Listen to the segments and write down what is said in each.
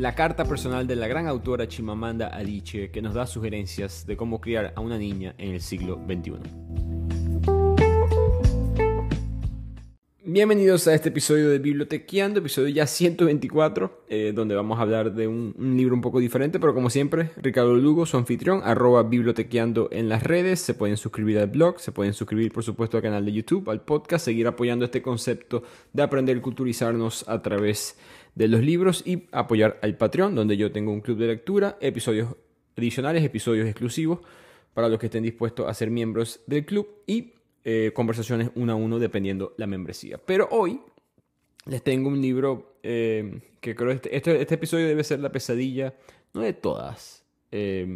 la carta personal de la gran autora Chimamanda Adichie que nos da sugerencias de cómo criar a una niña en el siglo XXI. Bienvenidos a este episodio de Bibliotequeando, episodio ya 124, eh, donde vamos a hablar de un, libro un poco diferente, pero como siempre, Ricardo Lugo, su anfitrión, arroba bibliotequeando en las redes, se pueden suscribir al blog, se pueden suscribir por supuesto al canal de YouTube, al podcast, seguir apoyando este concepto de aprender y culturizarnos a través de de los libros y apoyar al Patreon, donde yo tengo un club de lectura, episodios adicionales, episodios exclusivos para los que estén dispuestos a ser miembros del club y eh, conversaciones uno a uno dependiendo la membresía. Pero hoy les tengo un libro eh, que creo este, este, este, episodio debe ser la pesadilla, no de todas, eh,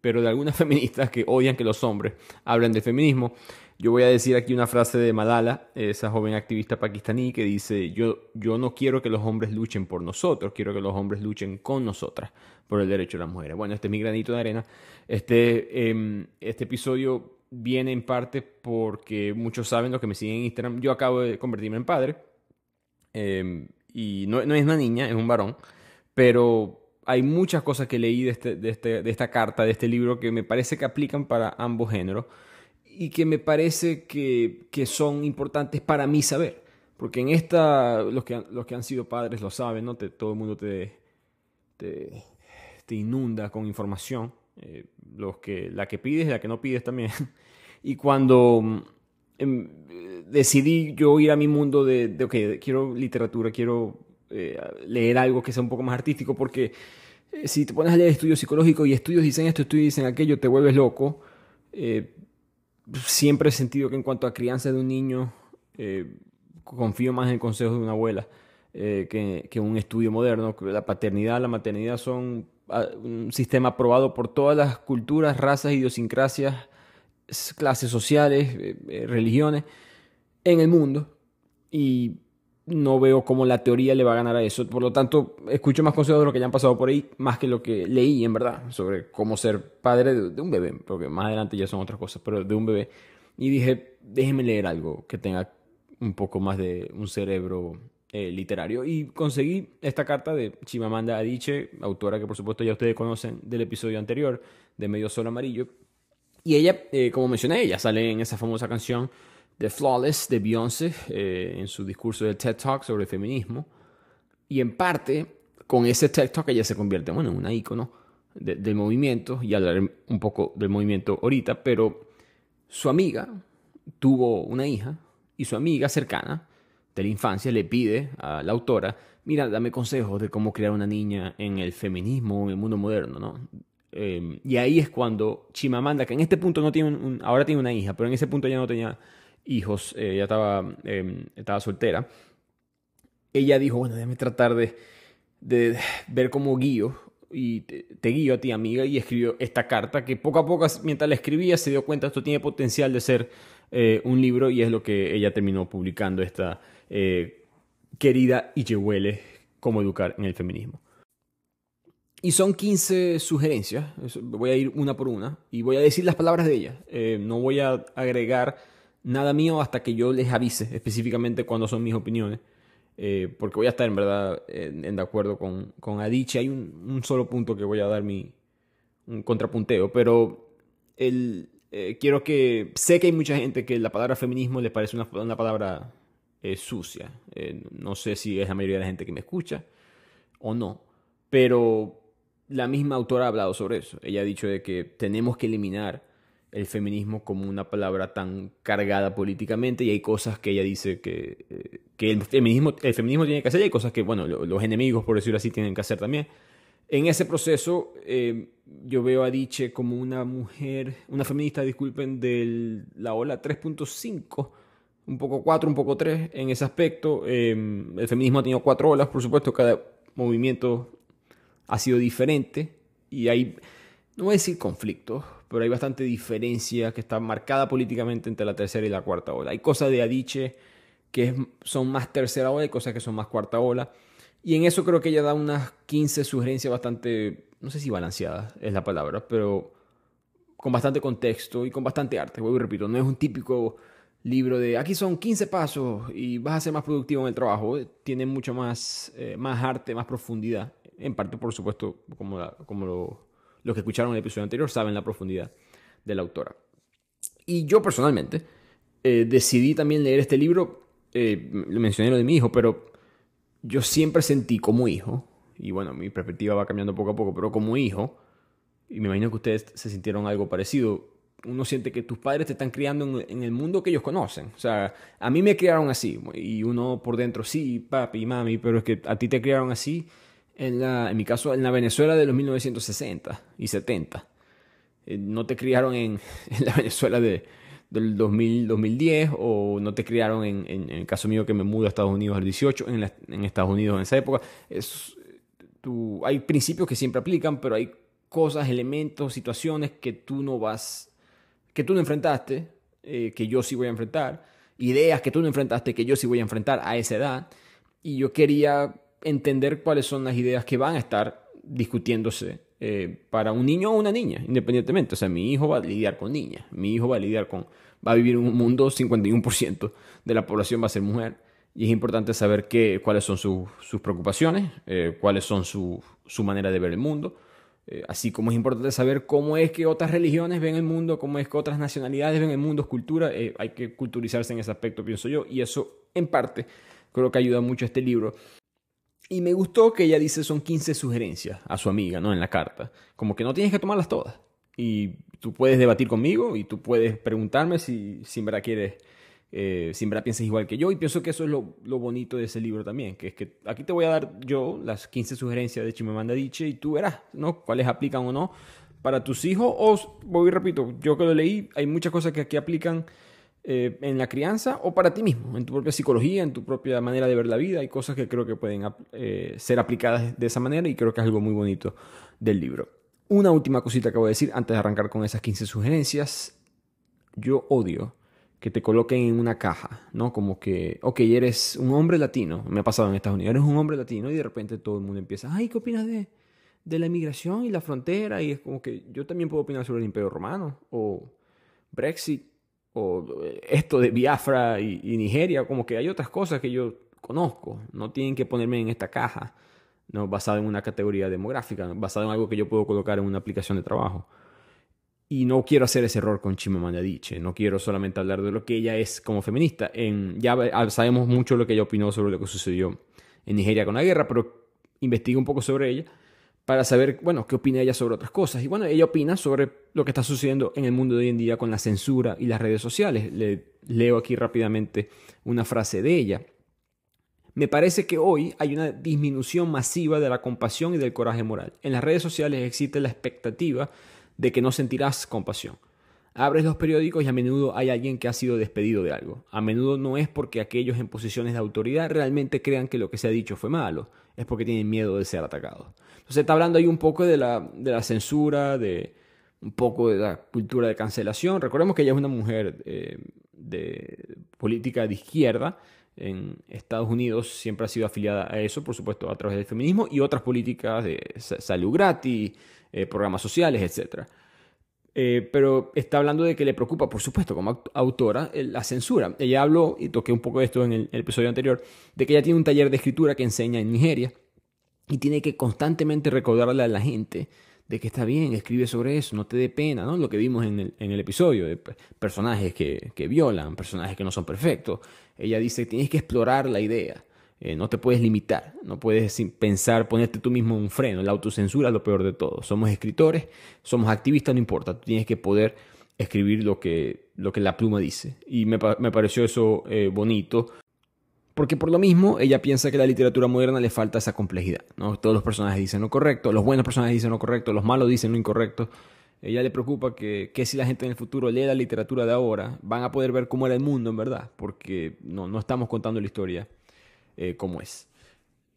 pero de algunas feministas que odian que los hombres hablen de feminismo. Yo voy a decir aquí una frase de Malala, esa joven activista pakistaní, que dice, yo, yo no quiero que los hombres luchen por nosotros, quiero que los hombres luchen con nosotras por el derecho de las mujeres. Bueno, este es mi granito de arena. Este, em, este episodio viene en parte porque muchos saben, los que me siguen en Instagram, yo acabo de convertirme en padre. Em, y no, no, es una niña, es un varón. Pero hay muchas cosas que leí de, este, de, este, de esta carta, de este libro, que me parece que aplican para ambos géneros y que me parece que, que son importantes para mí saber. Porque en esta, los que, los que han sido padres lo saben, ¿no? todo el mundo te, te, inunda con información. Eh, los que, la que pides y la que no pides también. y cuando mm, em, decidí yo ir a mi mundo de, de ok, quiero literatura, quiero eh, leer algo que sea un poco más artístico, porque eh, si te pones a leer estudios psicológicos y estudios dicen esto, estudios dicen aquello, te vuelves loco. Eh, siempre he sentido que en cuanto a crianza de un niño, eh, confío más en el consejo de una abuela eh, que, en un estudio moderno. La paternidad, la maternidad son ah, un sistema aprobado por todas las culturas, razas, idiosincrasias, clases sociales, eh, religiones en el mundo. Y no veo cómo la teoría le va a ganar a eso. Por lo tanto, escucho más consejos de lo que ya han pasado por ahí, más que lo que leí, en verdad, sobre cómo ser padre de, un bebé, porque más adelante ya son otras cosas, pero de un bebé. Y dije, déjenme leer algo que tenga un poco más de un cerebro eh, literario. Y conseguí esta carta de Chimamanda Adiche autora que por supuesto ya ustedes conocen del episodio anterior de Medio Sol Amarillo. Y ella, eh, como mencioné, ella sale en esa famosa canción The Flawless de Beyoncé eh, en su discurso del TED Talk sobre el feminismo. Y en parte, con ese TED Talk ella se convierte bueno, en una ícono del movimiento y hablaré un poco del movimiento ahorita, pero su amiga tuvo una hija y su amiga cercana de la infancia le pide a la autora, mira, dame consejos de cómo crear una niña en el feminismo, en el mundo moderno, ¿no? Eh, y ahí es cuando Chimamanda, que en este punto no tiene un, ahora tiene una hija, pero en ese punto ya no tenía hijos, eh, ella estaba, em, estaba soltera, ella dijo, bueno, déjame tratar de, ver cómo guío y te, guío a ti amiga y escribió esta carta que poco a poco mientras la escribía se dio cuenta esto tiene potencial de ser eh, un libro y es lo que ella terminó publicando esta eh, querida Ichehuele, cómo educar en el feminismo. Y son 15 sugerencias, voy a ir una por una y voy a decir las palabras de ella, no voy a agregar nada mío hasta que yo les avise específicamente cuándo son mis opiniones. Eh, porque voy a estar en verdad en, de acuerdo con, con Adichie. Hay un, solo punto que voy a dar mi un contrapunteo, pero el, eh, quiero que... Sé que hay mucha gente que la palabra feminismo le parece una, palabra eh, sucia. no sé si es la mayoría de la gente que me escucha o no, pero la misma autora ha hablado sobre eso. Ella ha dicho de que tenemos que eliminar el feminismo como una palabra tan cargada políticamente y hay cosas que ella dice que, eh, que el, feminismo, el feminismo tiene que hacer y hay cosas que, bueno, los enemigos, por decirlo así, tienen que hacer también. En ese proceso eh, yo veo a Diche como una mujer, una feminista, disculpen, de la ola 3.5, un poco 4, un poco 3 en ese aspecto. Eh, el feminismo ha tenido cuatro olas, por supuesto, cada movimiento ha sido diferente y hay, no voy a decir conflictos, pero hay bastante diferencia que está marcada políticamente entre la tercera y la cuarta ola. Hay cosas de Adiche que son más tercera ola y cosas que son más cuarta ola. Y en eso creo que ella da unas 15 sugerencias bastante, no sé si balanceadas es la palabra, pero con bastante contexto y con bastante arte. Vuelvo y repito, no es un típico libro de aquí son 15 pasos y vas a ser más productivo en el trabajo. Tiene mucho más, eh, más arte, más profundidad. En parte, por supuesto, como, como lo los que escucharon el episodio anterior saben la profundidad de la autora. Y yo personalmente eh, decidí también leer este libro, eh, Lo mencioné lo de mi hijo, pero yo siempre sentí como hijo, y bueno, mi perspectiva va cambiando poco a poco, pero como hijo, y me imagino que ustedes se sintieron algo parecido, uno siente que tus padres te están criando en, el mundo que ellos conocen. O sea, a mí me criaron así. Y uno por dentro, sí, papi, mami, pero es que a ti te criaron así en, en mi caso, en la Venezuela de los 1960 y 70. Eh, no te criaron en, la Venezuela de, del 2000, 2010 o no te criaron en, en, el caso mío que me mudo a Estados Unidos al 18, en, en Estados Unidos en esa época. Es, tú, hay principios que siempre aplican, pero hay cosas, elementos, situaciones que tú no vas, que tú no enfrentaste, eh, que yo sí voy a enfrentar, ideas que tú no enfrentaste, que yo sí voy a enfrentar a esa edad. Y yo quería entender cuáles son las ideas que van a estar discutiéndose eh, para un niño o una niña, independientemente. O sea, mi hijo va a lidiar con niñas, mi hijo va a lidiar con, va a vivir en un mundo 51% de la población va a ser mujer. Y es importante saber qué, cuáles son sus, preocupaciones, eh, cuáles son su, su, manera de ver el mundo. Eh, así como es importante saber cómo es que otras religiones ven el mundo, cómo es que otras nacionalidades ven el mundo, cultura. hay que culturizarse en ese aspecto, pienso yo. Y eso, en parte, creo que ayuda mucho a este libro y me gustó que ella dice son 15 sugerencias a su amiga, ¿no? En la carta. Como que no tienes que tomarlas todas. Y tú puedes debatir conmigo y tú puedes preguntarme si, si en verdad eh, piensas igual que yo. Y pienso que eso es lo, bonito de ese libro también, que es que aquí te voy a dar yo las 15 sugerencias de Chimamanda Diche y tú verás, ¿no? Cuáles aplican o no para tus hijos. O, voy repito, yo que lo leí, hay muchas cosas que aquí aplican eh, en la crianza o para ti mismo, en tu propia psicología, en tu propia manera de ver la vida. Hay cosas que creo que pueden eh, ser aplicadas de esa manera y creo que es algo muy bonito del libro. Una última cosita que voy a decir antes de arrancar con esas 15 sugerencias. Yo odio que te coloquen en una caja, ¿no? Como que, ok, eres un hombre latino, me ha pasado en Estados Unidos, eres un hombre latino y de repente todo el mundo empieza, ay, ¿qué opinas de, de la inmigración y la frontera? Y es como que yo también puedo opinar sobre el imperio romano o Brexit o esto de Biafra y, Nigeria, como que hay otras cosas que yo conozco, no tienen que ponerme en esta caja, no basado en una categoría demográfica, basado en algo que yo puedo colocar en una aplicación de trabajo. Y no quiero hacer ese error con Chimamanda Adichie, no quiero solamente hablar de lo que ella es como feminista. En, ya ah, sabemos mucho lo que ella opinó sobre lo que sucedió en Nigeria con la guerra, pero investigué un poco sobre ella para saber, bueno, qué opina ella sobre otras cosas. Y bueno, ella opina sobre lo que está sucediendo en el mundo de hoy en día con la censura y las redes sociales. Le leo aquí rápidamente una frase de ella. Me parece que hoy hay una disminución masiva de la compasión y del coraje moral. En las redes sociales existe la expectativa de que no sentirás compasión. Abres los periódicos y a menudo hay alguien que ha sido despedido de algo. A menudo no es porque aquellos en posiciones de autoridad realmente crean que lo que se ha dicho fue malo, es porque tienen miedo de ser atacados. Se está hablando ahí un poco de la, censura, de un poco de la cultura de cancelación. Recordemos que ella es una mujer eh, de política de izquierda en Estados Unidos, siempre ha sido afiliada a eso, por supuesto, a través del feminismo y otras políticas de salud gratis, eh, programas sociales, etc. Eh, pero está hablando de que le preocupa, por supuesto, como autora, la censura. Ella habló, y toqué un poco de esto en el, episodio anterior, de que ella tiene un taller de escritura que enseña en Nigeria y tiene que constantemente recordarle a la gente de que está bien, escribe sobre eso, no te dé pena, ¿no? Lo que vimos en el, episodio, de personajes que, violan, personajes que no son perfectos. Ella dice, tienes que explorar la idea, eh, no te puedes limitar, no puedes pensar, ponerte tú mismo un freno, la autocensura es lo peor de todo. Somos escritores, somos activistas, no importa, tú tienes que poder escribir lo que, lo que la pluma dice. Y me, pareció eso eh, bonito, porque por lo mismo, ella piensa que la literatura moderna le falta esa complejidad. ¿no? Todos los personajes dicen lo correcto, los buenos personajes dicen lo correcto, los malos dicen lo incorrecto. Ella le preocupa que, si la gente en el futuro lee la literatura de ahora, van a poder ver cómo era el mundo en verdad, porque no, no estamos contando la historia eh, como es.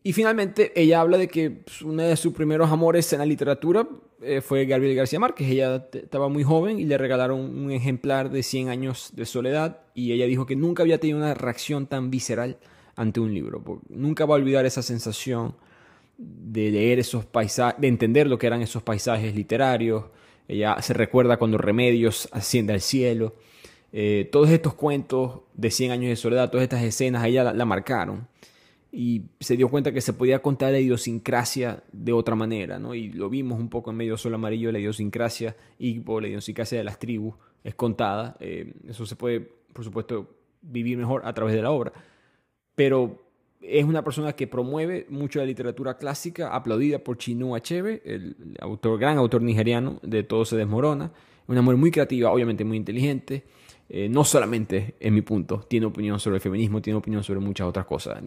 Y finalmente, ella habla de que pues, uno de sus primeros amores en la literatura eh, fue Gabriel García Márquez. Ella estaba muy joven y le regalaron un ejemplar de 100 años de soledad y ella dijo que nunca había tenido una reacción tan visceral ante un libro. nunca va a olvidar esa sensación de leer esos paisajes, de entender lo que eran esos paisajes literarios. Ella se recuerda cuando Remedios asciende al cielo. Eh, todos estos cuentos de 100 años de soledad, todas estas escenas, a ella la, marcaron y se dio cuenta que se podía contar la idiosincrasia de otra manera, ¿no? Y lo vimos un poco en medio sol amarillo, la idiosincrasia Igbo, la idiosincrasia de las tribus es contada. Eh, eso se puede, por supuesto, vivir mejor a través de la obra pero es una persona que promueve mucho la literatura clásica, aplaudida por Chinua Achebe, el autor, gran autor nigeriano de Todo se desmorona. Una mujer muy creativa, obviamente muy inteligente. Eh, no solamente en mi punto, tiene opinión sobre el feminismo, tiene opinión sobre muchas otras cosas.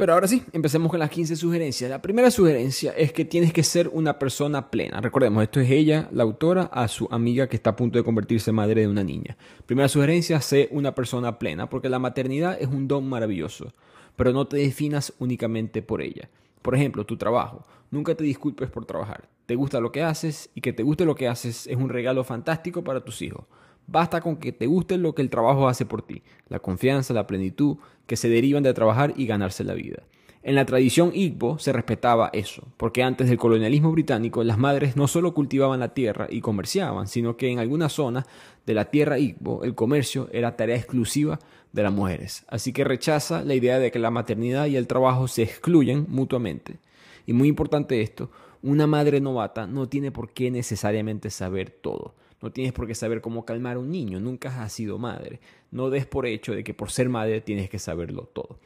Pero ahora sí, empecemos con las 15 sugerencias. La primera sugerencia es que tienes que ser una persona plena. Recordemos, esto es ella, la autora, a su amiga que está a punto de convertirse en madre de una niña. Primera sugerencia, sé una persona plena, porque la maternidad es un don maravilloso, pero no te definas únicamente por ella. Por ejemplo, tu trabajo. Nunca te disculpes por trabajar. Te gusta lo que haces y que te guste lo que haces es un regalo fantástico para tus hijos. Basta con que te guste lo que el trabajo hace por ti, la confianza, la plenitud que se derivan de trabajar y ganarse la vida. En la tradición Igbo se respetaba eso, porque antes del colonialismo británico las madres no solo cultivaban la tierra y comerciaban, sino que en algunas zonas de la tierra Igbo el comercio era tarea exclusiva de las mujeres. Así que rechaza la idea de que la maternidad y el trabajo se excluyen mutuamente. Y muy importante esto, una madre novata no tiene por qué necesariamente saber todo. No tienes por qué saber cómo calmar a un niño, nunca has sido madre. No des por hecho de que por ser madre tienes que saberlo todo.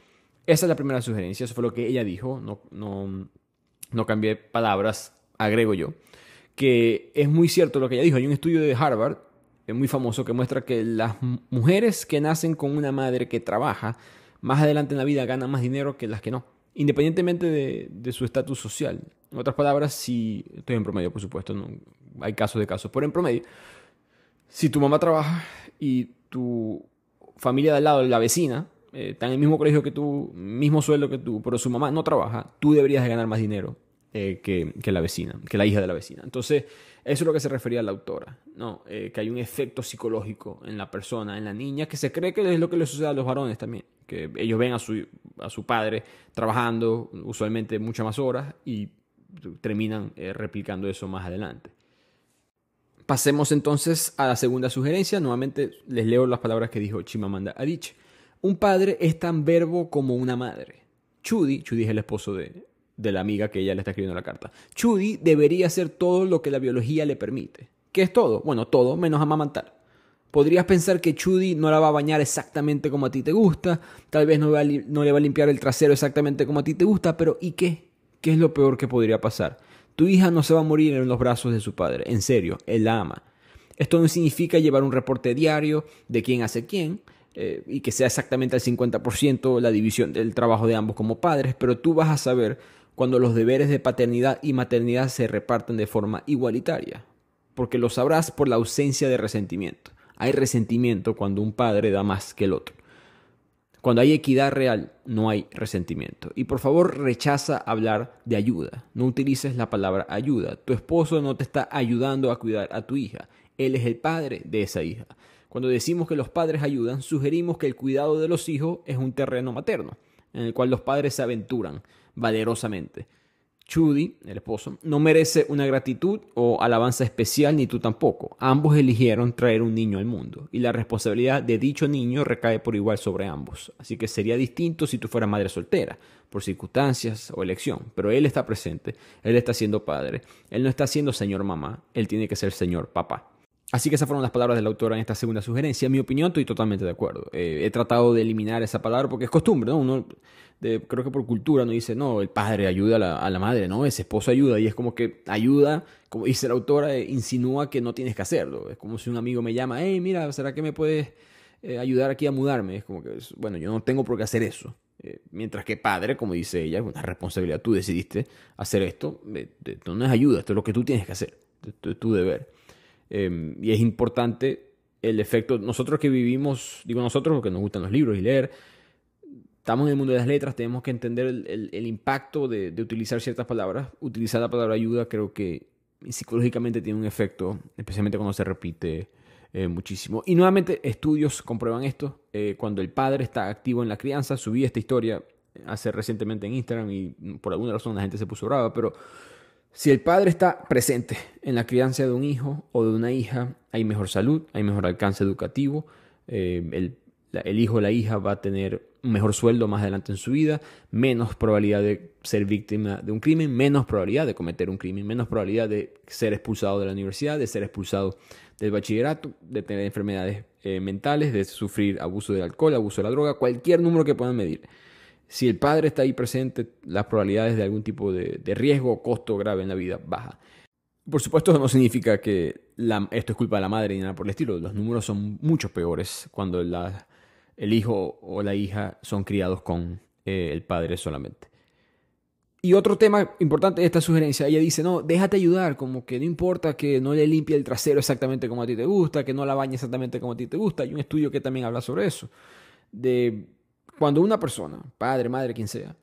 Esa es la primera sugerencia, eso fue lo que ella dijo, no, no, no cambié palabras, agrego yo, que es muy cierto lo que ella dijo. Hay un estudio de Harvard eh, muy famoso que muestra que las mujeres que nacen con una madre que trabaja, más adelante en la vida ganan más dinero que las que no, independientemente de, de su estatus social. En otras palabras, si estoy en promedio, por supuesto, no, hay casos de casos, por en promedio, si tu mamá trabaja y tu familia de al lado, la vecina, eh, está en el mismo colegio que tú, mismo sueldo que tú, pero su mamá no trabaja, tú deberías de ganar más dinero eh, que, la vecina, que la hija de la vecina. Entonces, eso es lo que se refería la autora, ¿no? Eh, que hay un efecto psicológico en la persona, en la niña, que se cree que es lo que le sucede a los varones también, que ellos ven a su, a su padre trabajando usualmente muchas más horas y terminan replicando eso más adelante. Pasemos entonces a la segunda sugerencia. Nuevamente les leo las palabras que dijo Chimamanda Adich. Un padre es tan verbo como una madre. Chudi, Chudi es el esposo de, de la amiga que ella le está escribiendo la carta. Chudi debería hacer todo lo que la biología le permite. ¿Qué es todo? Bueno, todo menos amamantar. Podrías pensar que Chudi no la va a bañar exactamente como a ti te gusta, tal vez no le va a limpiar el trasero exactamente como a ti te gusta, pero ¿y qué? ¿Qué es lo peor que podría pasar? Tu hija no se va a morir en los brazos de su padre. En serio, él la ama. Esto no significa llevar un reporte diario de quién hace quién eh, y que sea exactamente al 50% la división del trabajo de ambos como padres, pero tú vas a saber cuando los deberes de paternidad y maternidad se reparten de forma igualitaria, porque lo sabrás por la ausencia de resentimiento. Hay resentimiento cuando un padre da más que el otro. Cuando hay equidad real, no hay resentimiento. Y por favor, rechaza hablar de ayuda. No utilices la palabra ayuda. Tu esposo no te está ayudando a cuidar a tu hija. Él es el padre de esa hija. Cuando decimos que los padres ayudan, sugerimos que el cuidado de los hijos es un terreno materno, en el cual los padres se aventuran valerosamente. Chudy, el esposo, no merece una gratitud o alabanza especial, ni tú tampoco. Ambos eligieron traer un niño al mundo, y la responsabilidad de dicho niño recae por igual sobre ambos. Así que sería distinto si tú fueras madre soltera, por circunstancias o elección, pero él está presente, él está siendo padre, él no está siendo señor mamá, él tiene que ser señor papá. Así que esas fueron las palabras de la autora en esta segunda sugerencia. En mi opinión, estoy totalmente de acuerdo. Eh, he tratado de eliminar esa palabra porque es costumbre, ¿no? Uno, de, creo que por cultura, no dice, no, el padre ayuda a la, madre, no, ese esposo ayuda. Y es como que ayuda, como dice la autora, eh, insinúa que no tienes que hacerlo. Es como si un amigo me llama, hey, mira, ¿será que me puedes eh, ayudar aquí a mudarme? Es como que, bueno, yo no tengo por qué hacer eso. mientras que padre, como dice ella, es una responsabilidad. Tú decidiste hacer esto, no es ayuda, esto es lo que tú tienes que hacer, es tu deber. Em, y es importante el efecto, nosotros que vivimos, digo nosotros porque nos gustan los libros y leer, estamos en el mundo de las letras, tenemos que entender el, impacto de, utilizar ciertas palabras. Utilizar la palabra ayuda creo que psicológicamente tiene un efecto, especialmente cuando se repite eh, muchísimo. Y nuevamente estudios comprueban esto. Eh, cuando el padre está activo en la crianza, subí esta historia eh, hace recientemente en Instagram y por alguna razón la gente se puso brava, pero si el padre está presente en la crianza de un hijo o de una hija, hay mejor salud, hay mejor alcance educativo, eh, el, hijo o la hija va a tener un mejor sueldo más adelante en su vida, menos probabilidad de ser víctima de un crimen, menos probabilidad de cometer un crimen, menos probabilidad de ser expulsado de la universidad, de ser expulsado del bachillerato, de tener enfermedades eh, mentales, de sufrir abuso del alcohol, abuso de la droga, cualquier número que puedan medir. Si el padre está ahí presente, las probabilidades de algún tipo de, riesgo o costo grave en la vida baja. Por supuesto, no significa que esto es culpa de la madre ni nada por el estilo. Los números son mucho peores cuando el hijo o la hija son criados con eh, el padre solamente. Y otro tema importante de esta sugerencia, ella dice, no, déjate ayudar, como que no importa que no le limpie el trasero exactamente como a ti te gusta, que no la bañe exactamente como a ti te gusta. Hay un estudio que también habla sobre eso, de cuando una persona, padre, madre, quien sea,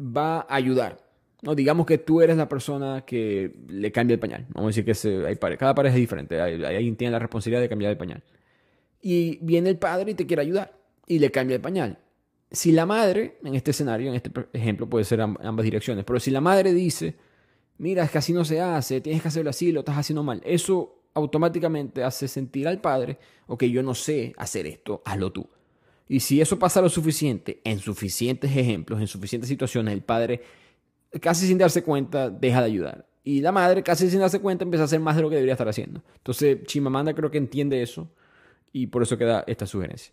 va a ayudar, no digamos que tú eres la persona que le cambia el pañal, vamos a decir que eh, cada pareja es diferente, hay, alguien tiene la responsabilidad de cambiar el pañal. Y viene el padre y te quiere ayudar y le cambia el pañal. Si la madre, en este escenario, en este ejemplo, puede ser ambas direcciones, pero si la madre dice, mira, es que así no se hace, tienes que hacerlo así, lo estás haciendo mal, eso automáticamente hace sentir al padre, o que yo no sé hacer esto, hazlo tú. Y si eso pasa lo suficiente, en suficientes ejemplos, en suficientes situaciones, el padre casi sin darse cuenta deja de ayudar. Y la madre casi sin darse cuenta empieza a hacer más de lo que debería estar haciendo. Entonces Chimamanda creo que entiende eso y por eso queda esta sugerencia.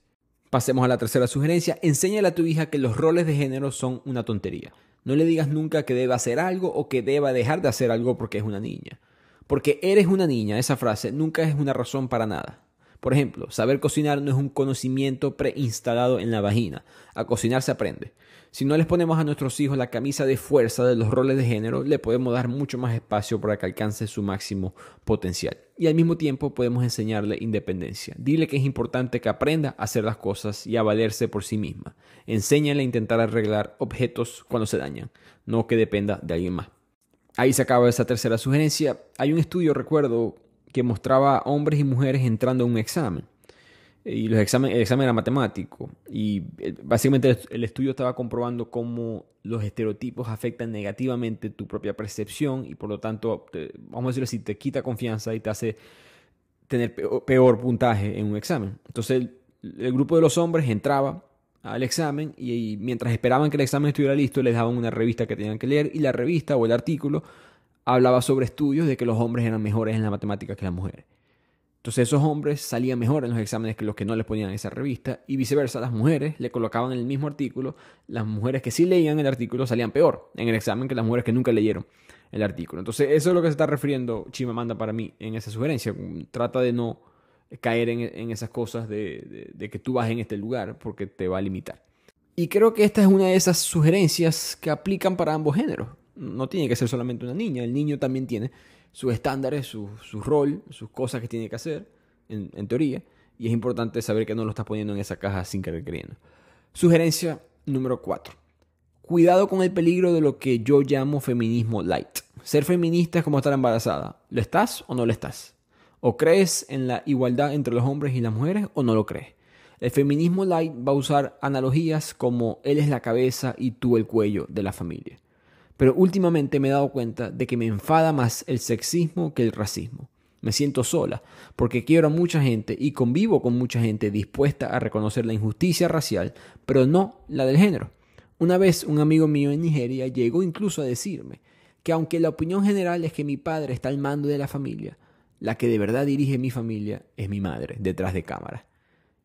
Pasemos a la tercera sugerencia. Enséñale a tu hija que los roles de género son una tontería. No le digas nunca que deba hacer algo o que deba dejar de hacer algo porque es una niña. Porque eres una niña, esa frase nunca es una razón para nada. Por ejemplo, saber cocinar no es un conocimiento preinstalado en la vagina. A cocinar se aprende. Si no les ponemos a nuestros hijos la camisa de fuerza de los roles de género, le podemos dar mucho más espacio para que alcance su máximo potencial. Y al mismo tiempo podemos enseñarle independencia. Dile que es importante que aprenda a hacer las cosas y a valerse por sí misma. Enséñale a intentar arreglar objetos cuando se dañan, no que dependa de alguien más. Ahí se acaba esa tercera sugerencia. Hay un estudio, recuerdo, que mostraba hombres y mujeres entrando a un examen. Y los examen, el examen era matemático. Y eh, básicamente el estudio estaba comprobando cómo los estereotipos afectan negativamente tu propia percepción y por lo tanto, vamos a decirlo así, te quita confianza y te hace tener peor, puntaje en un examen. Entonces el, grupo de los hombres entraba al examen y mientras esperaban que el examen estuviera listo, les daban una revista que tenían que leer y la revista o el artículo hablaba sobre estudios de que los hombres eran mejores en la matemática que las mujeres. Entonces esos hombres salían mejor en los exámenes que los que no les ponían esa revista y viceversa, las mujeres le colocaban el mismo artículo, las mujeres que sí leían el artículo salían peor en el examen que las mujeres que nunca leyeron el artículo. Entonces eso es lo que se está refiriendo Chimamanda para mí en esa sugerencia. Trata de no caer en, esas cosas de que tú vas en este lugar porque te va a limitar. Y creo que esta es una de esas sugerencias que aplican para ambos géneros no tiene que ser solamente una niña, el niño también tiene sus estándares, su, rol, sus cosas que tiene que hacer, en, teoría, y es importante saber que no lo estás poniendo en esa caja sin querer queriendo. Sugerencia número 4. Cuidado con el peligro de lo que yo llamo feminismo light. Ser feminista es como estar embarazada. ¿Lo estás o no lo estás? ¿O crees en la igualdad entre los hombres y las mujeres o no lo crees? El feminismo light va a usar analogías como él es la cabeza y tú el cuello de la familia pero últimamente me he dado cuenta de que me enfada más el sexismo que el racismo. Me siento sola, porque quiero a mucha gente y convivo con mucha gente dispuesta a reconocer la injusticia racial, pero no la del género. Una vez un amigo mío en Nigeria llegó incluso a decirme que aunque la opinión general es que mi padre está al mando de la familia, la que de verdad dirige mi familia es mi madre, detrás de cámara.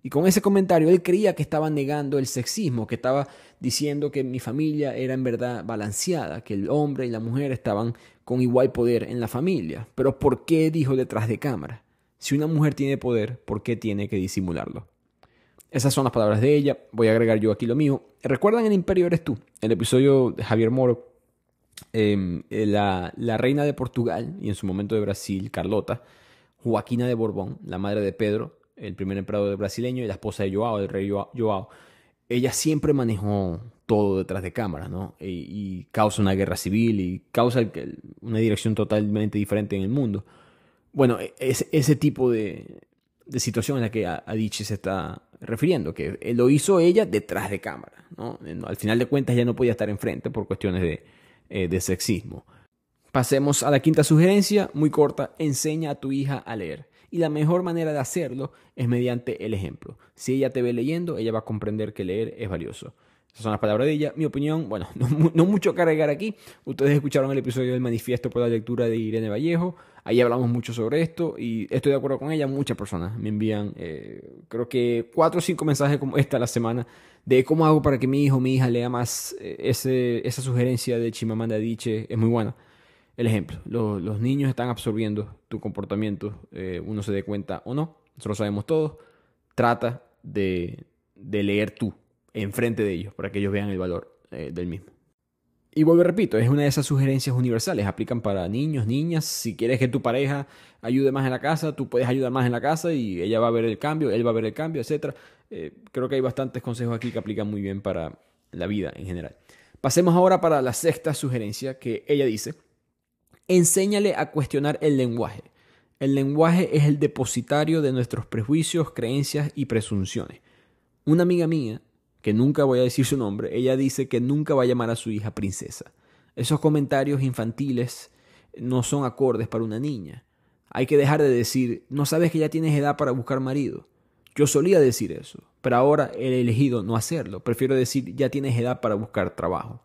Y con ese comentario él creía que estaba negando el sexismo, que estaba diciendo que mi familia era en verdad balanceada, que el hombre y la mujer estaban con igual poder en la familia. Pero ¿por qué dijo detrás de cámara? Si una mujer tiene poder, ¿por qué tiene que disimularlo? Esas son las palabras de ella. Voy a agregar yo aquí lo mío. ¿Recuerdan El Imperio Eres Tú? El episodio de Javier Moro, em, eh, la reina de Portugal y en su momento de Brasil, Carlota, Joaquina de Borbón, la madre de Pedro, el primer emperador brasileño, y la esposa de Joao, el rey Joao, ella siempre manejó todo detrás de cámara, ¿no? Y, causa una guerra civil y causa una dirección totalmente diferente en el mundo. Bueno, e, es, ese tipo de, situación en la que Adichie se está refiriendo, que lo hizo ella detrás de cámara, ¿no? Al final de cuentas ya no podía estar enfrente por cuestiones de eh, sexismo. Pasemos a la quinta sugerencia, muy corta, enseña a tu hija a leer. Y la mejor manera de hacerlo es mediante el ejemplo. Si ella te ve leyendo, ella va a comprender que leer es valioso. Esas son las palabras de ella. Mi opinión, bueno, no, mucho mucho agregar aquí. Ustedes escucharon el episodio del manifiesto por la lectura de Irene Vallejo. Ahí hablamos mucho sobre esto y estoy de acuerdo con ella. Muchas personas me envían, eh, creo que cuatro o cinco mensajes como esta la semana de cómo hago para que mi hijo o mi hija lea más. Eh, esa sugerencia de Chimamanda Diche, es muy buena ejemplo. los niños están absorbiendo tu comportamiento, eh, uno se dé cuenta o no, nosotros lo sabemos todos. Trata de, leer tú enfrente de ellos para que ellos vean el valor eh, del mismo. Y vuelvo y repito, es una de esas sugerencias universales. Aplican para niños, niñas. Si quieres que tu pareja ayude más en la casa, tú puedes ayudar más en la casa y ella va a ver el cambio, él va a ver el cambio, etc. Eh, creo que hay bastantes consejos aquí que aplican muy bien para la vida en general. Pasemos ahora para la sexta sugerencia que ella dice Enséñale a cuestionar el lenguaje. El lenguaje es el depositario de nuestros prejuicios, creencias y presunciones. Una amiga mía, que nunca voy a decir su nombre, ella dice que nunca va a llamar a su hija princesa. Esos comentarios infantiles no son acordes para una niña. Hay que dejar de decir, no sabes que ya tienes edad para buscar marido. Yo solía decir eso, pero ahora he elegido no hacerlo. Prefiero decir, ya tienes edad para buscar trabajo.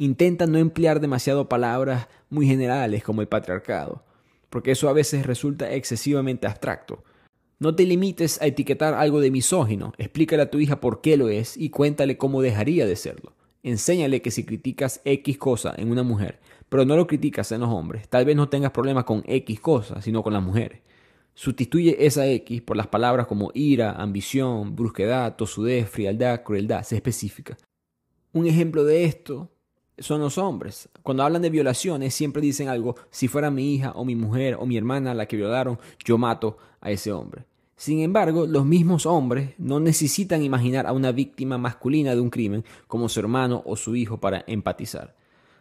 Intenta no emplear demasiado palabras muy generales como el patriarcado, porque eso a veces resulta excesivamente abstracto. No te limites a etiquetar algo de misógino, explícale a tu hija por qué lo es y cuéntale cómo dejaría de serlo. Enséñale que si criticas X cosa en una mujer, pero no lo criticas en los hombres, tal vez no tengas problemas con X cosa, sino con las mujeres. Sustituye esa X por las palabras como ira, ambición, brusquedad, tosudez, frialdad, crueldad. Se especifica. Un ejemplo de esto son los hombres. Cuando hablan de violaciones siempre dicen algo, si fuera mi hija o mi mujer o mi hermana la que violaron, yo mato a ese hombre. Sin embargo, los mismos hombres no necesitan imaginar a una víctima masculina de un crimen como su hermano o su hijo para empatizar.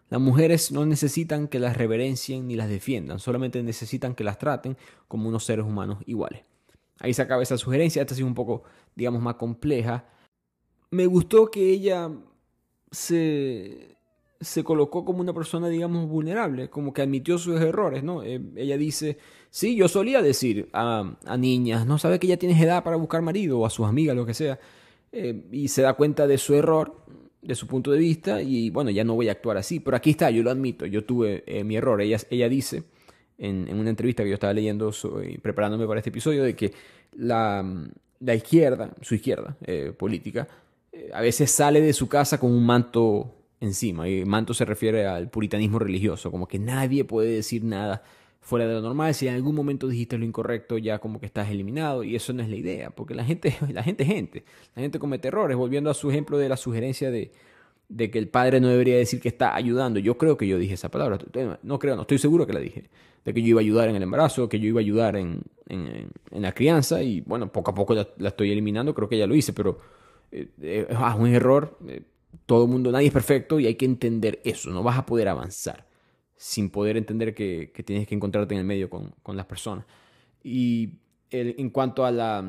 Las mujeres no necesitan que las reverencien ni las defiendan, solamente necesitan que las traten como unos seres humanos iguales. Ahí se acaba esa sugerencia, esta ha sido un poco, digamos, más compleja. Me gustó que ella se se colocó como una persona, digamos, vulnerable, como que admitió sus errores, ¿no? Eh, ella dice, sí, yo solía decir a, niñas, no sabe que ya tienes edad para buscar marido o a sus amigas, lo que sea, eh, y se da cuenta de su error, de su punto de vista, y bueno, ya no voy a actuar así, pero aquí está, yo lo admito, yo tuve eh, mi error, ella, ella dice en, una entrevista que yo estaba leyendo, soy, preparándome para este episodio, de que la, la izquierda, su izquierda política, a veces sale de su casa con un manto encima. Y Manto se refiere al puritanismo religioso, como que nadie puede decir nada fuera de lo normal. Si en algún momento dijiste lo incorrecto, ya como que estás eliminado. Y eso no es la idea, porque la gente, la gente es gente. La gente comete errores. Volviendo a su ejemplo de la sugerencia de, que el padre no debería decir que está ayudando. Yo creo que yo dije esa palabra. No creo, no estoy seguro que la dije. De que yo iba a ayudar en el embarazo, que yo iba a ayudar en, la crianza. Y bueno, poco a poco la, estoy eliminando. Creo que ya lo hice, pero es eh, eh, ah, un error. Eh, todo el mundo, nadie es perfecto y hay que entender eso, no vas a poder avanzar sin poder entender que, tienes que encontrarte en el medio con, las personas. Y en cuanto a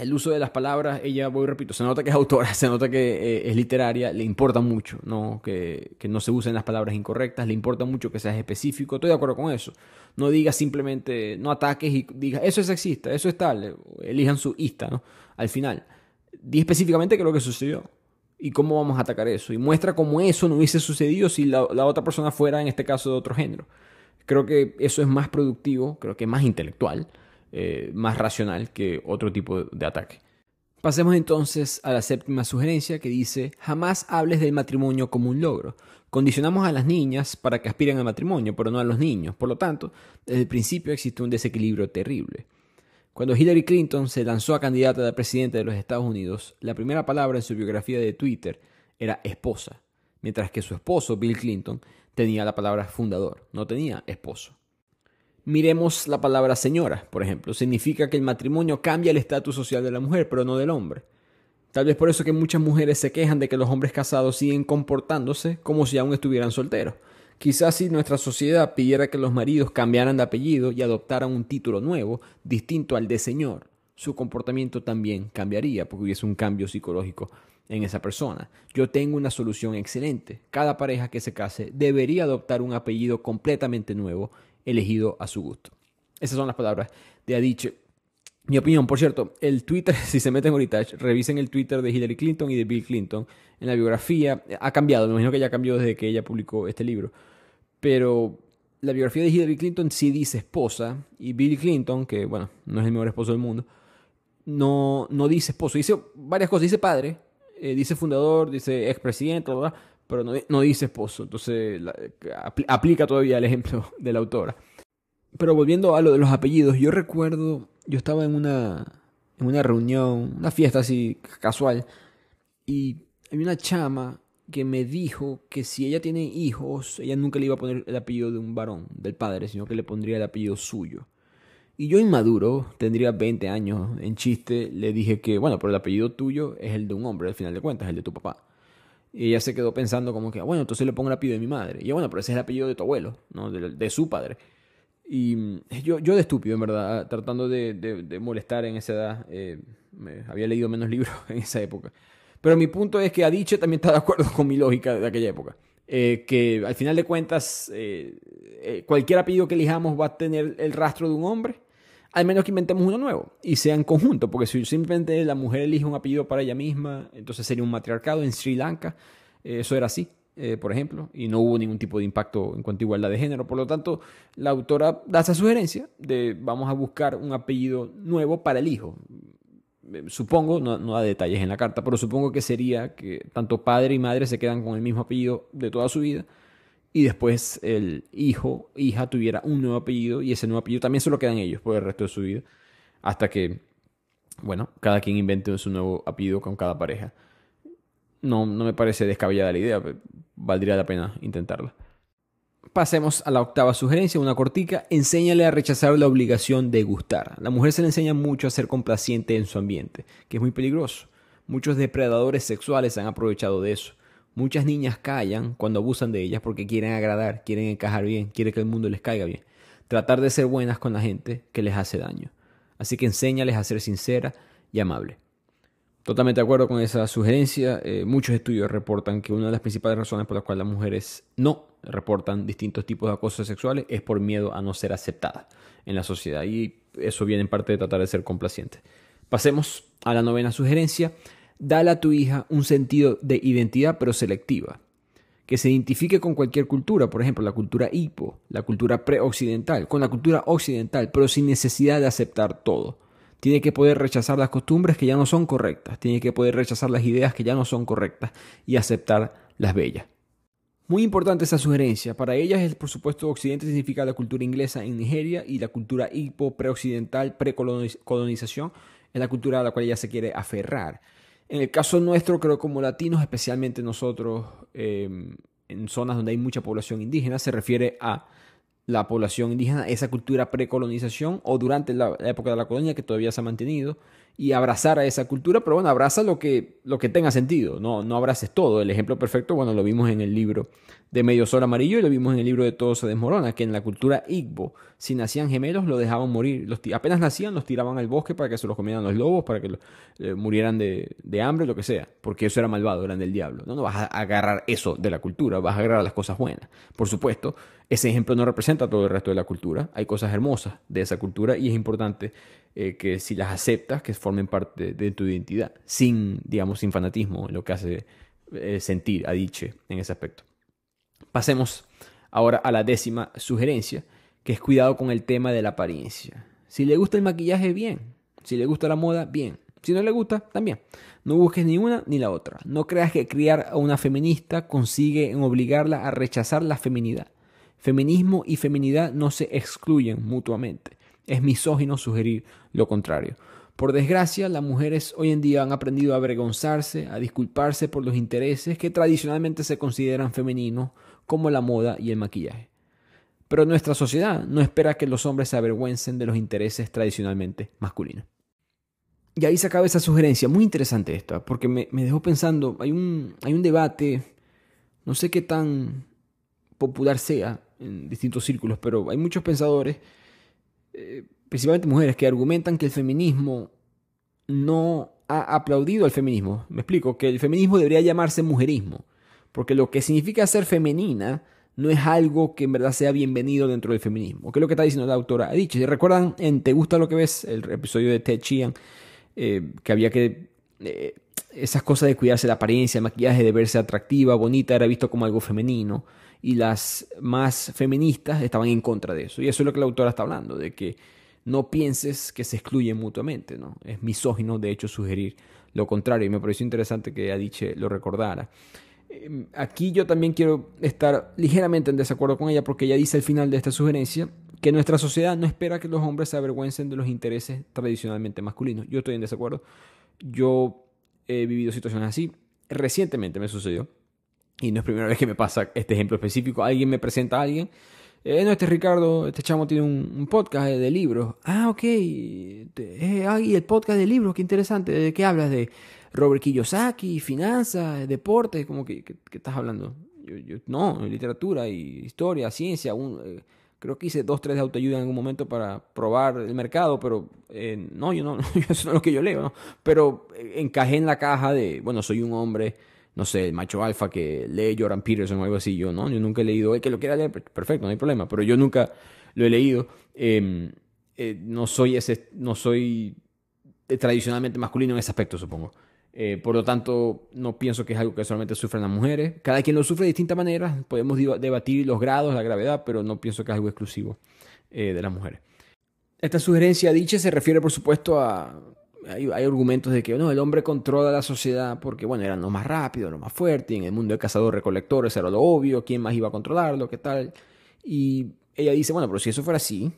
el uso de las palabras, ella, voy repito, se nota que es autora, se nota que eh, es literaria, le importa mucho ¿no? Que, no se usen las palabras incorrectas, le importa mucho que seas específico, estoy de acuerdo con eso. No digas simplemente, no ataques y digas, eso es sexista, eso es tal, eh, elijan su ista, ¿no? Al final, di específicamente qué es lo que sucedió, y cómo vamos a atacar eso. Y muestra cómo eso no hubiese sucedido si la, otra persona fuera, en este caso, de otro género. Creo que eso es más productivo, creo que es más intelectual, eh, más racional que otro tipo de ataque. Pasemos entonces a la séptima sugerencia que dice, jamás hables del matrimonio como un logro. Condicionamos a las niñas para que aspiren al matrimonio, pero no a los niños. Por lo tanto, desde el principio existe un desequilibrio terrible. Cuando Hillary Clinton se lanzó a candidata de presidente de los Estados Unidos, la primera palabra en su biografía de Twitter era esposa, mientras que su esposo, Bill Clinton, tenía la palabra fundador, no tenía esposo. Miremos la palabra señora, por ejemplo. Significa que el matrimonio cambia el estatus social de la mujer, pero no del hombre. Tal vez por eso que muchas mujeres se quejan de que los hombres casados siguen comportándose como si aún estuvieran solteros, Quizás si nuestra sociedad pidiera que los maridos cambiaran de apellido y adoptaran un título nuevo, distinto al de señor, su comportamiento también cambiaría porque hubiese un cambio psicológico en esa persona. Yo tengo una solución excelente. Cada pareja que se case debería adoptar un apellido completamente nuevo, elegido a su gusto. Esas son las palabras de Adiche mi opinión, por cierto, el Twitter, si se meten ahorita, revisen el Twitter de Hillary Clinton y de Bill Clinton. En la biografía ha cambiado, me imagino que ya cambió desde que ella publicó este libro. Pero la biografía de Hillary Clinton sí dice esposa y Bill Clinton, que bueno, no es el mejor esposo del mundo, no, no dice esposo. Dice varias cosas, dice padre, eh, dice fundador, dice expresidente, pero no, dice esposo. Entonces aplica todavía el ejemplo de la autora pero volviendo a lo de los apellidos, yo recuerdo, yo estaba en una, en una reunión, una fiesta así casual, y había una chama que me dijo que si ella tiene hijos, ella nunca le iba a poner el apellido de un varón, del padre, sino que le pondría el apellido suyo. Y yo inmaduro, tendría 20 años, en chiste, le dije que, bueno, pero el apellido tuyo es el de un hombre, al final de cuentas, el de tu papá. Y ella se quedó pensando como que, ah, bueno, entonces le pongo el apellido de mi madre. Y yo, bueno, pero ese es el apellido de tu abuelo, ¿no? De, de su padre. Y mm, yo, yo de estúpido, en verdad, ah, tratando de, de, molestar en esa edad, eh, había leído menos libros en esa época. Pero mi punto es que Adiche también está de acuerdo con mi lógica de aquella época. Eh, que al final de cuentas, eh, cualquier apellido que elijamos va a tener el rastro de un hombre, al menos que inventemos uno nuevo y sea en conjunto, porque si simplemente la mujer elige un apellido para ella misma, entonces sería un matriarcado en Sri Lanka. eso era así. Eh, por ejemplo, y no hubo ningún tipo de impacto en cuanto a igualdad de género. Por lo tanto, la autora da esa sugerencia de vamos a buscar un apellido nuevo para el hijo. Eh, supongo, no, no da detalles en la carta, pero supongo que sería que tanto padre y madre se quedan con el mismo apellido de toda su vida y después el hijo, hija tuviera un nuevo apellido y ese nuevo apellido también se lo quedan ellos por el resto de su vida hasta que, bueno, cada quien invente su nuevo apellido con cada pareja no, no me parece descabellada la idea, valdría la pena intentarla. Pasemos a la octava sugerencia, una cortica, enséñale a rechazar la obligación de gustar. A la mujer se le enseña mucho a ser complaciente en su ambiente, que es muy peligroso. Muchos depredadores sexuales han aprovechado de eso. Muchas niñas callan cuando abusan de ellas porque quieren agradar, quieren encajar bien, quieren que el mundo les caiga bien. Tratar de ser buenas con la gente que les hace daño. Así que enséñales a ser sincera y amable. Totalmente de acuerdo con esa sugerencia. Eh, muchos estudios reportan que una de las principales razones por las cuales las mujeres no reportan distintos tipos de acoso sexuales es por miedo a no ser aceptada en la sociedad. Y eso viene en parte de tratar de ser complaciente. Pasemos a la novena sugerencia. Dale a tu hija un sentido de identidad pero selectiva. Que se identifique con cualquier cultura, por ejemplo, la cultura hipo, la cultura preoccidental, con la cultura occidental, pero sin necesidad de aceptar todo. Tiene que poder rechazar las costumbres que ya no son correctas, tiene que poder rechazar las ideas que ya no son correctas y aceptar las bellas. Muy importante esa sugerencia. Para ellas, por supuesto, Occidente significa la cultura inglesa en Nigeria y la cultura hipo preoccidental, precolonización, es la cultura a la cual ella se quiere aferrar. En el caso nuestro, creo como latinos, especialmente nosotros em, en zonas donde hay mucha población indígena, se refiere a la población indígena esa cultura precolonización o durante la, época de la colonia que todavía se ha mantenido y abrazar a esa cultura, pero bueno, abraza lo que, lo que tenga sentido, no, no abraces todo. El ejemplo perfecto, bueno, lo vimos en el libro de Medio Sol Amarillo y lo vimos en el libro de Todos se desmorona, que en la cultura Igbo, si nacían gemelos, lo dejaban morir. apenas nacían, los tiraban al bosque para que se los comieran los lobos, para que eh, murieran de, de, hambre, lo que sea, porque eso era malvado, eran del diablo. No, no vas a agarrar eso de la cultura, vas a agarrar las cosas buenas. Por supuesto, ese ejemplo no representa todo el resto de la cultura. Hay cosas hermosas de esa cultura y es importante eh, que si las aceptas, que formen parte de tu identidad, sin, digamos, sin fanatismo, lo que hace eh, sentir a Diche en ese aspecto. Pasemos ahora a la décima sugerencia, que es cuidado con el tema de la apariencia. Si le gusta el maquillaje, bien. Si le gusta la moda, bien. Si no le gusta, también. No busques ni una ni la otra. No creas que criar a una feminista consigue en obligarla a rechazar la feminidad Feminismo y feminidad no se excluyen mutuamente. Es misógino sugerir lo contrario. Por desgracia, las mujeres hoy en día han aprendido a avergonzarse, a disculparse por los intereses que tradicionalmente se consideran femeninos, como la moda y el maquillaje. Pero nuestra sociedad no espera que los hombres se avergüencen de los intereses tradicionalmente masculinos. Y ahí se acaba esa sugerencia, muy interesante esta, porque me, me dejó pensando, hay un, hay un debate, no sé qué tan popular sea, en distintos círculos, pero hay muchos pensadores, eh, principalmente mujeres, que argumentan que el feminismo no ha aplaudido al feminismo. Me explico, que el feminismo debería llamarse mujerismo, porque lo que significa ser femenina no es algo que en verdad sea bienvenido dentro del feminismo, ¿Qué es lo que está diciendo la autora. Ha dicho, recuerdan en Te gusta lo que ves, el episodio de Te Chian, eh, que había que... Eh, esas cosas de cuidarse la apariencia, el maquillaje, de verse atractiva, bonita, era visto como algo femenino y las más feministas estaban en contra de eso. Y eso es lo que la autora está hablando, de que no pienses que se excluyen mutuamente, ¿no? Es misógino, de hecho, sugerir lo contrario. Y me pareció interesante que Adiche lo recordara. Em, aquí yo también quiero estar ligeramente en desacuerdo con ella porque ella dice al final de esta sugerencia que nuestra sociedad no espera que los hombres se avergüencen de los intereses tradicionalmente masculinos. Yo estoy en desacuerdo. Yo he vivido situaciones así. Recientemente me sucedió y no es primera vez que me pasa este ejemplo específico, alguien me presenta a alguien, eh, no, este Ricardo, este chamo tiene un, podcast eh, de, libros. Ah, ok. Eh, ah, y el podcast de libros, qué interesante. ¿De qué hablas? ¿De Robert Kiyosaki, finanzas, deportes? ¿Cómo que, que, estás hablando? Yo, no, literatura y historia, ciencia. Eh, creo que hice dos, tres de autoayuda en algún momento para probar el mercado, pero eh, no, yo no, eso no es lo que yo leo, ¿no? Pero encajé en la caja de, bueno, soy un hombre no sé, el macho alfa que lee Jordan Peterson o algo así. Yo no, yo nunca he leído. El que lo quiera leer, perfecto, no hay problema. Pero yo nunca lo he leído. Em, eh, no soy ese, no soy eh, tradicionalmente masculino en ese aspecto, supongo. Eh, por lo tanto, no pienso que es algo que solamente sufren las mujeres. Cada quien lo sufre de distintas maneras. Podemos debatir los grados, la gravedad, pero no pienso que es algo exclusivo de las mujeres. Esta sugerencia dicha se refiere, por supuesto, a hay, argumentos de que no, el hombre controla la sociedad porque, bueno, eran los más rápidos, los más fuertes, en el mundo de cazadores recolectores era lo obvio, quién más iba a controlarlo, qué tal. Y ella dice, bueno, pero si eso fuera así,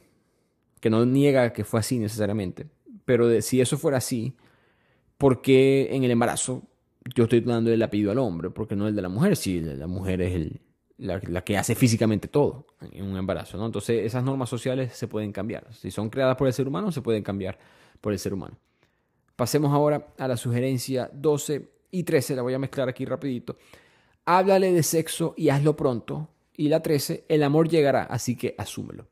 que no niega que fue así necesariamente, pero si eso fuera así, ¿por qué en el embarazo yo estoy dando el apellido al hombre? porque no el de la mujer? Si la mujer es la, que hace físicamente todo en un embarazo, Entonces esas normas sociales se pueden cambiar. Si son creadas por el ser humano, se pueden cambiar por el ser humano. Pasemos ahora a la sugerencia 12 y 13, la voy a mezclar aquí rapidito. Háblale de sexo y hazlo pronto. Y la 13, el amor llegará, así que asúmelo.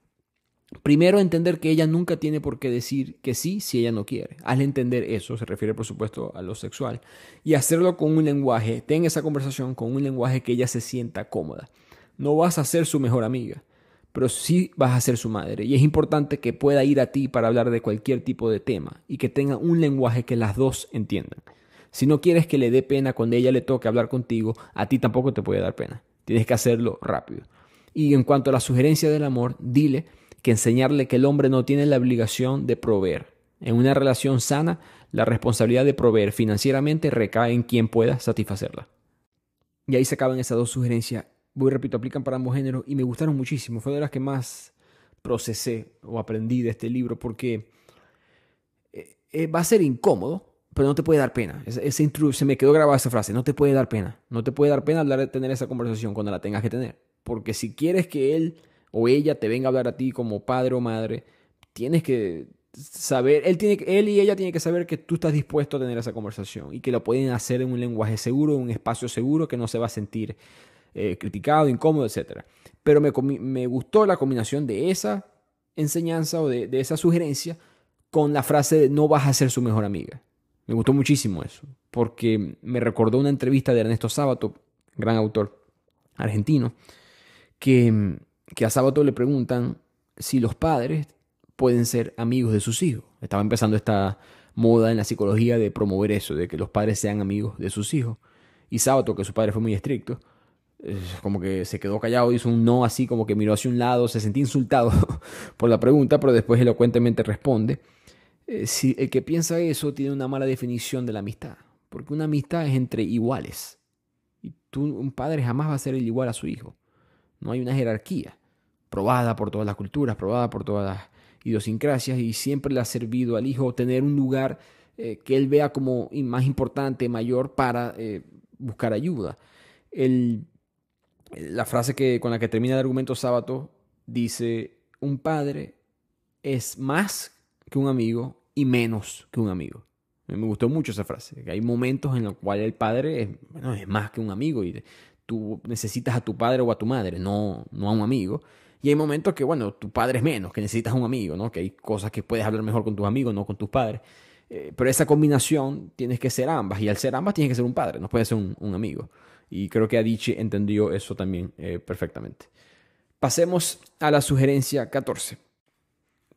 Primero, entender que ella nunca tiene por qué decir que sí si ella no quiere. Hazle entender eso, se refiere por supuesto a lo sexual. Y hacerlo con un lenguaje, ten esa conversación con un lenguaje que ella se sienta cómoda. No vas a ser su mejor amiga, pero sí vas a ser su madre. Y es importante que pueda ir a ti para hablar de cualquier tipo de tema y que tenga un lenguaje que las dos entiendan. Si no quieres que le dé pena cuando ella le toque hablar contigo, a ti tampoco te puede dar pena. Tienes que hacerlo rápido. Y en cuanto a la sugerencia del amor, dile que enseñarle que el hombre no tiene la obligación de proveer. En una relación sana, la responsabilidad de proveer financieramente recae en quien pueda satisfacerla. Y ahí se acaban esas dos sugerencias voy, repito, aplican para ambos géneros y me gustaron muchísimo. Fue de las que más procesé o aprendí de este libro porque eh, eh, va a ser incómodo, pero no te puede dar pena. Ese, se me quedó grabada esa frase, no te puede dar pena. No te puede dar pena hablar de tener esa conversación cuando la tengas que tener. Porque si quieres que él o ella te venga a hablar a ti como padre o madre, tienes que saber, él, tiene, él y ella tienen que saber que tú estás dispuesto a tener esa conversación y que lo pueden hacer en un lenguaje seguro, en un espacio seguro que no se va a sentir eh, criticado, incómodo, etc. Pero me, gustó la combinación de esa enseñanza o de, esa sugerencia con la frase no vas a ser su mejor amiga. Me gustó muchísimo eso, porque me recordó una entrevista de Ernesto Sábato, gran autor argentino, que, que a Sábato le preguntan si los padres pueden ser amigos de sus hijos. Estaba empezando esta moda en la psicología de promover eso, de que los padres sean amigos de sus hijos. Y Sábato, que su padre fue muy estricto, eh, como que se quedó callado, hizo un no así, como que miró hacia un lado, se sentía insultado por la pregunta, pero después elocuentemente responde. Eh, si el que piensa eso tiene una mala definición de la amistad, porque una amistad es entre iguales. Y tú, un padre jamás va a ser el igual a su hijo. No hay una jerarquía, probada por todas las culturas, probada por todas las idiosincrasias, y siempre le ha servido al hijo tener un lugar eh, que él vea como más importante, mayor, para buscar ayuda. El la frase que, con la que termina el argumento sábado dice, un padre es más que un amigo y menos que un amigo. Me gustó mucho esa frase, que hay momentos en los cuales el padre es, bueno, es más que un amigo y tú necesitas a tu padre o a tu madre, no, no a un amigo. Y hay momentos que, bueno, tu padre es menos, que necesitas un amigo, ¿no? Que hay cosas que puedes hablar mejor con tus amigos, no con tus padres. Eh, pero esa combinación tienes que ser ambas y al ser ambas tienes que ser un padre, no puede ser un amigo. Y creo que Adichie entendió eso también eh, perfectamente. Pasemos a la sugerencia 14,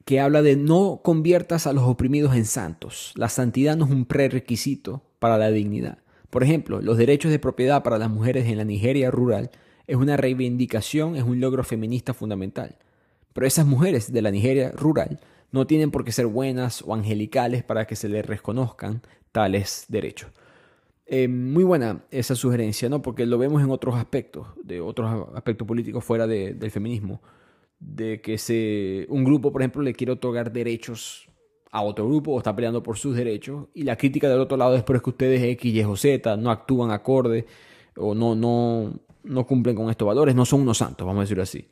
que habla de no conviertas a los oprimidos en santos. La santidad no es un prerequisito para la dignidad. Por ejemplo, los derechos de propiedad para las mujeres en la Nigeria rural es una reivindicación, es un logro feminista fundamental. Pero esas mujeres de la Nigeria rural no tienen por qué ser buenas o angelicales para que se les reconozcan tales derechos. Eh, muy buena esa sugerencia, ¿no? Porque lo vemos en otros aspectos, de otros aspectos políticos fuera de, del feminismo, de que se, un grupo, por ejemplo, le quiere otorgar derechos a otro grupo o está peleando por sus derechos y la crítica del otro lado es pero es que ustedes X, Y o Z no actúan acorde o no, no, no cumplen con estos valores, no son unos santos, vamos a decirlo así.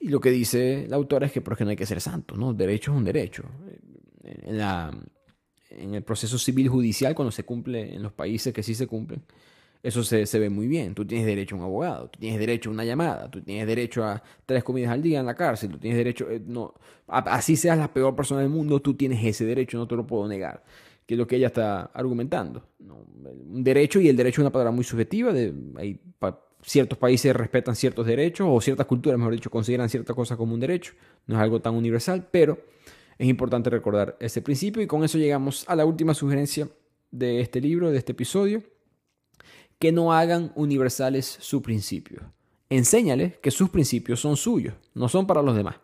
Y lo que dice la autora es que, por no hay que ser santos, ¿no? Derecho es un derecho. En la, en el proceso civil judicial, cuando se cumple en los países que sí se cumplen, eso se, ve muy bien. Tú tienes derecho a un abogado, tú tienes derecho a una llamada, tú tienes derecho a tres comidas al día en la cárcel, tú tienes derecho, eh, no, así seas la peor persona del mundo, tú tienes ese derecho, no te lo puedo negar, que es lo que ella está argumentando. un derecho y el derecho es una palabra muy subjetiva, de, hay, ciertos países respetan ciertos derechos o ciertas culturas, mejor dicho, consideran ciertas cosas como un derecho, no es algo tan universal, pero es importante recordar ese principio y con eso llegamos a la última sugerencia de este libro, de este episodio, que no hagan universales su principios. Enséñales que sus principios son suyos, no son para los demás.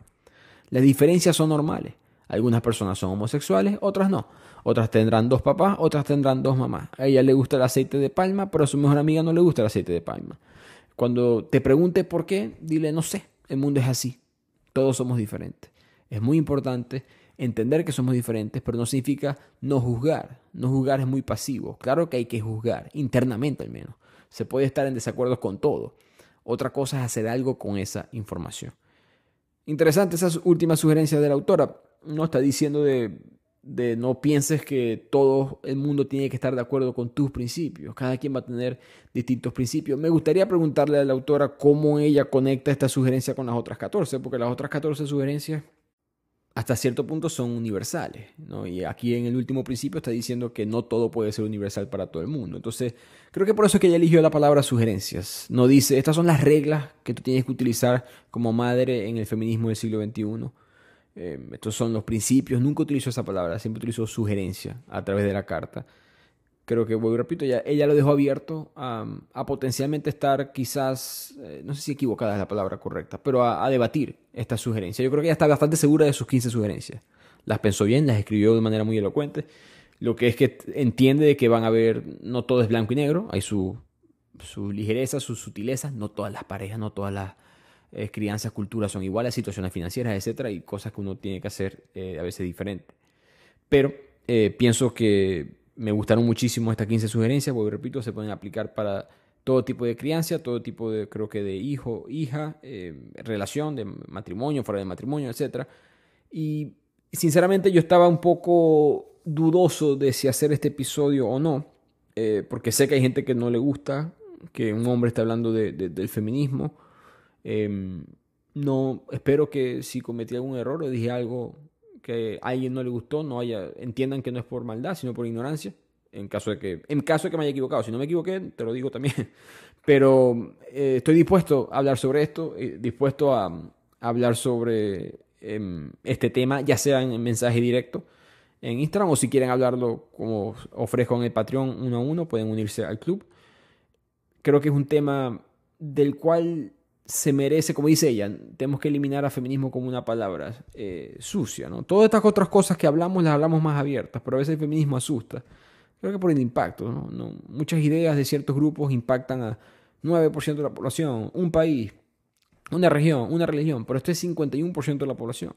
Las diferencias son normales. Algunas personas son homosexuales, otras no. Otras tendrán dos papás, otras tendrán dos mamás. A ella le gusta el aceite de palma, pero a su mejor amiga no le gusta el aceite de palma. Cuando te pregunte por qué, dile, no sé, el mundo es así. Todos somos diferentes. Es muy importante entender que somos diferentes, pero no significa no juzgar. No juzgar es muy pasivo. Claro que hay que juzgar, internamente al menos. Se puede estar en desacuerdo con todo. Otra cosa es hacer algo con esa información. Interesante esa última sugerencia de la autora. No está diciendo de, de no pienses que todo el mundo tiene que estar de acuerdo con tus principios. Cada quien va a tener distintos principios. Me gustaría preguntarle a la autora cómo ella conecta esta sugerencia con las otras 14, porque las otras 14 sugerencias hasta cierto punto son universales. Y aquí en el último principio está diciendo que no todo puede ser universal para todo el mundo. Entonces, creo que por eso es que ella eligió la palabra sugerencias. No dice, estas son las reglas que tú tienes que utilizar como madre en el feminismo del siglo XXI. Em, estos son los principios. Nunca utilizó esa palabra, siempre utilizó sugerencia a través de la carta creo que, vuelvo repito, ella, ella lo dejó abierto a, potencialmente estar quizás, eh, no sé si equivocada es la palabra correcta, pero a, debatir esta sugerencia. Yo creo que ella está bastante segura de sus 15 sugerencias. Las pensó bien, las escribió de manera muy elocuente. Lo que es que entiende de que van a haber, no todo es blanco y negro, hay su, su ligereza, su sutileza, no todas las parejas, no todas las eh, crianzas, culturas son iguales, situaciones financieras, etcétera, y cosas que uno tiene que hacer eh, a veces diferente. Pero pienso que me gustaron muchísimo estas 15 sugerencias, porque repito, se pueden aplicar para todo tipo de crianza, todo tipo de, creo que de hijo, hija, eh, relación, de matrimonio, fuera de matrimonio, etc. Y sinceramente yo estaba un poco dudoso de si hacer este episodio o no, eh, porque sé que hay gente que no le gusta que un hombre esté hablando del feminismo. Em, no, espero que si cometí algún error o dije algo que a alguien no le gustó, no haya, entiendan que no es por maldad, sino por ignorancia. En caso de que, en caso de que me haya equivocado, si no me equivoqué, te lo digo también. Pero eh, estoy dispuesto a hablar sobre esto, eh, dispuesto a, hablar sobre em, este tema, ya sea en, en mensaje directo en Instagram o si quieren hablarlo como ofrezco en el Patreon uno a uno, pueden unirse al club. Creo que es un tema del cual se merece, como dice ella, tenemos que eliminar a feminismo como una palabra eh, sucia, ¿no? Todas estas otras cosas que hablamos las hablamos más abiertas, pero a veces el feminismo asusta. Creo que por el impacto, ¿no? Muchas ideas de ciertos grupos impactan a 9% de la población, un país, una región, una religión, pero esto es 51% de la población.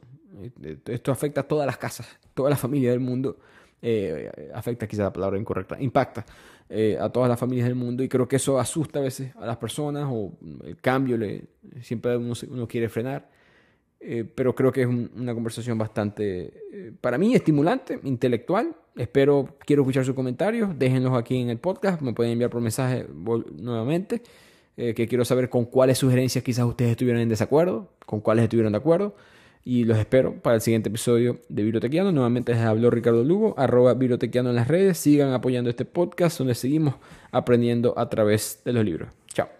Este, esto afecta a todas las casas, toda la familia del mundo. Eh, afecta quizá la palabra incorrecta, impacta eh, a todas las familias del mundo y creo que eso asusta a veces a las personas o el cambio le, siempre uno, quiere frenar. Eh, pero creo que es una conversación bastante, eh, para mí, estimulante, intelectual. Espero, quiero escuchar sus comentarios. Déjenlos aquí en el podcast. Me pueden enviar por mensaje nuevamente. que quiero saber con cuáles sugerencias quizás ustedes estuvieran en desacuerdo, con cuáles estuvieron de acuerdo y los espero para el siguiente episodio de Bibliotequiano. Nuevamente les habló Ricardo Lugo, arroba bibliotequiano en las redes. Sigan apoyando este podcast donde seguimos aprendiendo a través de los libros. Chao.